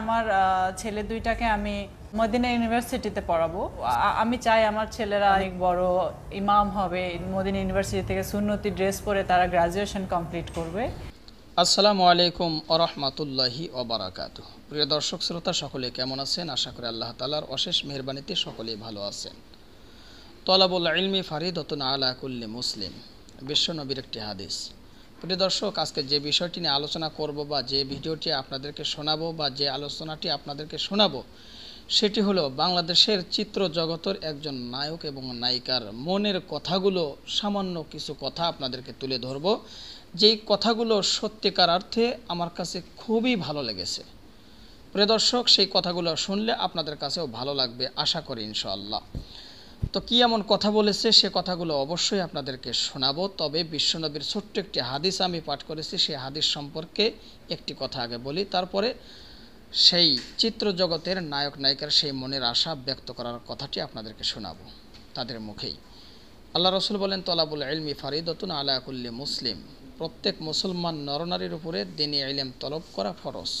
আমার ছেলে দুইটাকে আমি মদিনা ইউনিভার্সিটিতে পড়াবো আমি চাই আমার ছেলেরা অনেক বড় ইমাম হবে মদিনা ইউনিভার্সিটি থেকে সুন্নতি ড্রেস পরে তারা গ্রাজুয়েশন কমপ্লিট করবে আসসালামু আলাইকুম আরহামতুল্লাহি ওবরাকাত প্রিয় দর্শক শ্রোতা সকলে কেমন আছেন আশা করি আল্লাহ তালার অশেষ মেহরবানিতে সকলেই ভালো আছেন তলাবুল ইলমি ফারিদতন আলা কুল্লি মুসলিম বিশ্বনবীর একটি হাদিস প্রিয় দর্শক আজকে যে বিষয়টি নিয়ে আলোচনা করব বা যে ভিডিওটি আপনাদেরকে শোনাবো বা যে আলোচনাটি আপনাদেরকে শোনাবো সেটি হলো বাংলাদেশের চিত্র জগতের একজন নায়ক এবং নায়িকার মনের কথাগুলো সামান্য কিছু কথা আপনাদেরকে তুলে ধরব যেই কথাগুলো সত্যিকার অর্থে আমার কাছে খুবই ভালো লেগেছে প্রিয় দর্শক সেই কথাগুলো শুনলে আপনাদের কাছেও ভালো লাগবে আশা করি ইনশাআল্লাহ তো কি এমন কথা বলেছে সে কথাগুলো অবশ্যই আপনাদেরকে শোনাবো তবে বিশ্বনবীর ছোট্ট একটি হাদিস আমি পাঠ করেছি সেই হাদিস সম্পর্কে একটি কথা আগে বলি তারপরে সেই চিত্র জগতের নায়ক নায়িকার সেই মনের আশা ব্যক্ত করার কথাটি আপনাদেরকে শোনাবো তাদের মুখেই আল্লাহ রসুল বলেন তলাবুল এলমি ফারিদতুন আলাহুল্লি মুসলিম প্রত্যেক মুসলমান নরনারীর উপরে দিনে এলেম তলব করা ফরস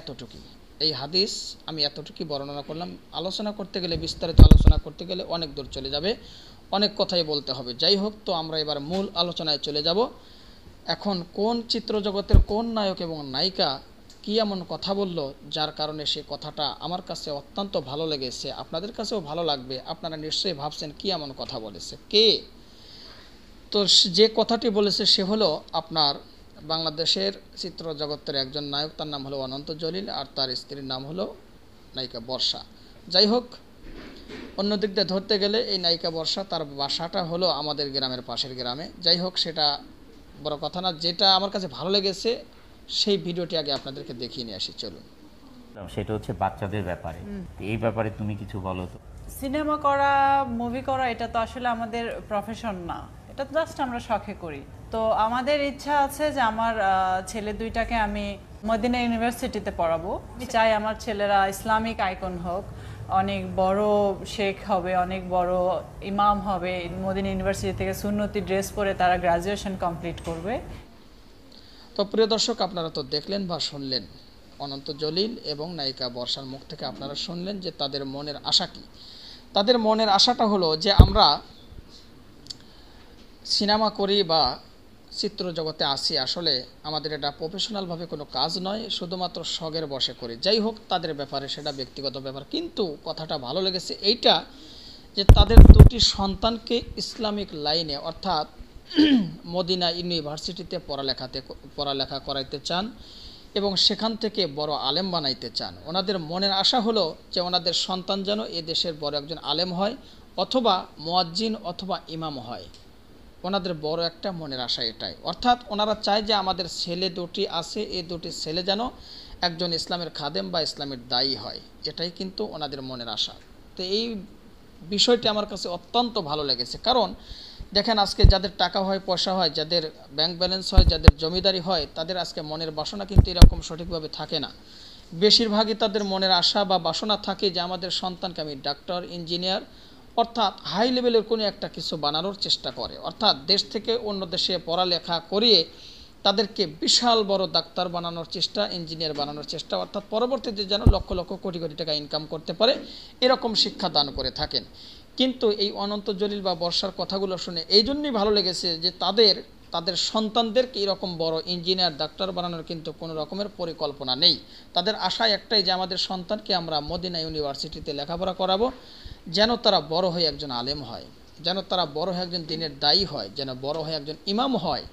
এতটুকুই এই হাদিস আমি এতটুকু বর্ণনা করলাম আলোচনা করতে গেলে বিস্তারিত আলোচনা করতে গেলে অনেক দূর চলে যাবে অনেক কথাই বলতে হবে যাই হোক তো আমরা এবার মূল আলোচনায় চলে যাব এখন কোন চিত্রজগতের কোন নায়ক এবং নায়িকা কী এমন কথা বলল যার কারণে সে কথাটা আমার কাছে অত্যন্ত ভালো লেগেছে আপনাদের কাছেও ভালো লাগবে আপনারা নিশ্চয়ই ভাবছেন কী এমন কথা বলেছে কে তো যে কথাটি বলেছে সে হলো আপনার বাংলাদেশের চিত্র জগতের একজন নায়ক তার নাম হলো অনন্ত জলিল আর তার স্ত্রীর নাম হলো নায়িকা বর্ষা যাই হোক অন্য দিক দিয়ে ধরতে গেলে এই নায়িকা বর্ষা তার বাসাটা হলো আমাদের গ্রামের পাশের গ্রামে যাই হোক সেটা বড় কথা না যেটা আমার কাছে ভালো লেগেছে সেই ভিডিওটি আগে আপনাদেরকে দেখিয়ে নিয়ে আসি চলুন সেটা হচ্ছে বাচ্চাদের ব্যাপারে এই ব্যাপারে তুমি কিছু বলো তো সিনেমা করা মুভি করা এটা তো আসলে আমাদের প্রফেশন না এটা জাস্ট আমরা শখে করি তো আমাদের ইচ্ছা আছে যে আমার ছেলে দুইটাকে আমি মদিনা ইউনিভার্সিটিতে পড়াবো আমি চাই আমার ছেলেরা ইসলামিক আইকন হোক অনেক বড় শেখ হবে অনেক বড় ইমাম হবে মদিনা ইউনিভার্সিটি থেকে সুন্নতি ড্রেস পরে তারা গ্রাজুয়েশন কমপ্লিট করবে তো প্রিয় দর্শক আপনারা তো দেখলেন বা শুনলেন অনন্ত জলিল এবং নায়িকা বর্ষার মুখ থেকে আপনারা শুনলেন যে তাদের মনের আশা কি তাদের মনের আশাটা হলো যে আমরা সিনেমা করি বা চিত্র জগতে আসি আসলে আমাদের এটা প্রফেশনালভাবে কোনো কাজ নয় শুধুমাত্র শখের বসে করি যাই হোক তাদের ব্যাপারে সেটা ব্যক্তিগত ব্যাপার কিন্তু কথাটা ভালো লেগেছে এইটা যে তাদের দুটি সন্তানকে ইসলামিক লাইনে অর্থাৎ মদিনা ইউনিভার্সিটিতে পড়ালেখাতে পড়ালেখা করাইতে চান এবং সেখান থেকে বড় আলেম বানাইতে চান ওনাদের মনের আশা হলো যে ওনাদের সন্তান যেন এ দেশের বড় একজন আলেম হয় অথবা মোয়াজ্জিন অথবা ইমাম হয় ওনাদের বড় একটা মনের আশা এটাই অর্থাৎ ওনারা চায় যে আমাদের ছেলে দুটি আছে এই দুটি ছেলে যেন একজন ইসলামের খাদেম বা ইসলামের দায়ী হয় এটাই কিন্তু ওনাদের মনের আশা তো এই বিষয়টি আমার কাছে অত্যন্ত ভালো লেগেছে কারণ দেখেন আজকে যাদের টাকা হয় পয়সা হয় যাদের ব্যাংক ব্যালেন্স হয় যাদের জমিদারি হয় তাদের আজকে মনের বাসনা কিন্তু এরকম সঠিকভাবে থাকে না বেশিরভাগই তাদের মনের আশা বা বাসনা থাকে যে আমাদের সন্তানকে আমি ডাক্তার ইঞ্জিনিয়ার অর্থাৎ হাই লেভেলের কোনো একটা কিছু বানানোর চেষ্টা করে অর্থাৎ দেশ থেকে অন্য দেশে পড়ালেখা করিয়ে তাদেরকে বিশাল বড় ডাক্তার বানানোর চেষ্টা ইঞ্জিনিয়ার বানানোর চেষ্টা অর্থাৎ পরবর্তীতে যেন লক্ষ লক্ষ কোটি কোটি টাকা ইনকাম করতে পারে এরকম শিক্ষা দান করে থাকেন কিন্তু এই অনন্ত জলিল বা বর্ষার কথাগুলো শুনে এই জন্যই ভালো লেগেছে যে তাদের তাদের সন্তানদেরকে এরকম বড় ইঞ্জিনিয়ার ডাক্তার বানানোর কিন্তু কোনো রকমের পরিকল্পনা নেই তাদের আশা একটাই যে আমাদের সন্তানকে আমরা মদিনা ইউনিভার্সিটিতে লেখাপড়া করাবো যেন তারা বড় হয়ে একজন আলেম হয় যেন তারা বড় হয়ে একজন দিনের দায়ী হয় যেন বড় হয়ে একজন ইমাম হয়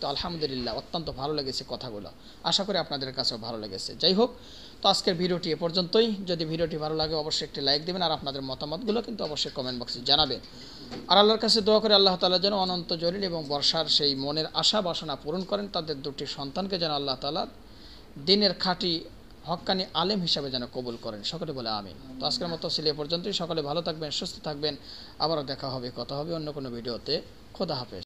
তো আলহামদুলিল্লাহ অত্যন্ত ভালো লেগেছে কথাগুলো আশা করি আপনাদের কাছেও ভালো লেগেছে যাই হোক তো আজকের ভিডিওটি এ পর্যন্তই যদি ভিডিওটি ভালো লাগে অবশ্যই একটি লাইক দেবেন আর আপনাদের মতামতগুলো কিন্তু অবশ্যই কমেন্ট বক্সে জানাবেন আর আল্লাহর কাছে দোয়া করে আল্লাহ তালা যেন অনন্ত জরিল এবং বর্ষার সেই মনের আশা বাসনা পূরণ করেন তাদের দুটি সন্তানকে যেন আল্লাহ তালা দিনের খাঁটি হকানি আলেম হিসাবে যেন কবুল করেন সকলে বলে আমি তো আজকের মতো সিলে পর্যন্তই সকলে ভালো থাকবেন সুস্থ থাকবেন আবারও দেখা হবে কথা হবে অন্য কোনো ভিডিওতে খোদা হাফেজ